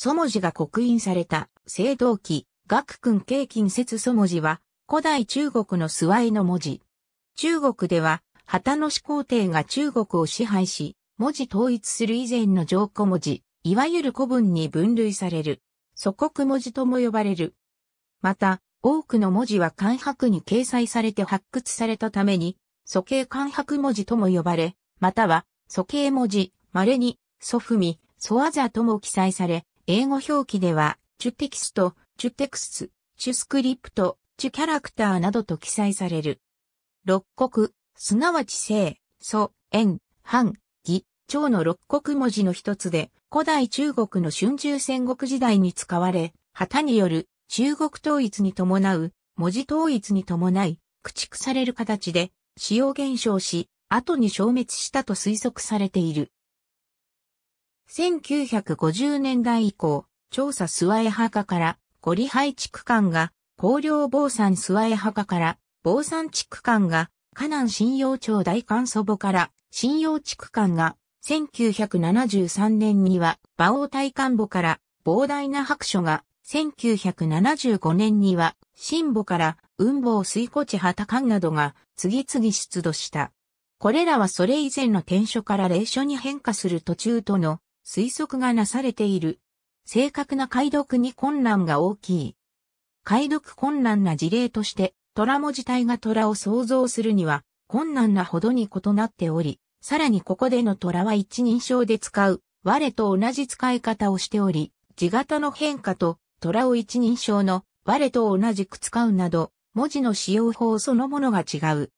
祖文字が刻印された、青銅器、学君慶近節祖文字は、古代中国の諏訪の文字。中国では、旗の始皇帝が中国を支配し、文字統一する以前の上古文字、いわゆる古文に分類される。祖国文字とも呼ばれる。また、多くの文字は漢白に掲載されて発掘されたために、祖形漢白文字とも呼ばれ、または、祖形文字、稀に、祖文、祖あざとも記載され、英語表記では、チュテキスト、チュテクス、チュスクリプト、チュキャラクターなどと記載される。六国、すなわち聖、祖、縁、藩、義、長の六国文字の一つで、古代中国の春秋戦国時代に使われ、旗による中国統一に伴う、文字統一に伴い、駆逐される形で、使用減少し、後に消滅したと推測されている。1950年代以降、調査諏訪江墓からリハイ地区間が、高陵坊山諏訪江墓から坊山地区間が、河南信用町大観祖母から信用地区間が、1973年には馬王大観母から膨大な白書が、1975年には新母から雲母水庫地畑館などが次々出土した。これらはそれ以前の転書から霊書に変化する途中との推測がなされている。正確な解読に困難が大きい。解読困難な事例として、虎文字体が虎を想像するには困難なほどに異なっており、さらにここでの虎は一人称で使う、我と同じ使い方をしており、字型の変化と虎を一人称の我と同じく使うなど、文字の使用法そのものが違う。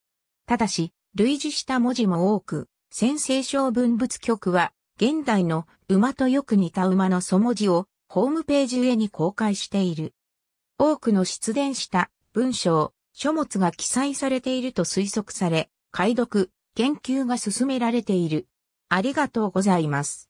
ただし、類似した文字も多く、先生小文物局は現代の馬とよく似た馬の素文字をホームページ上に公開している。多くの出伝した文章、書物が記載されていると推測され、解読、研究が進められている。ありがとうございます。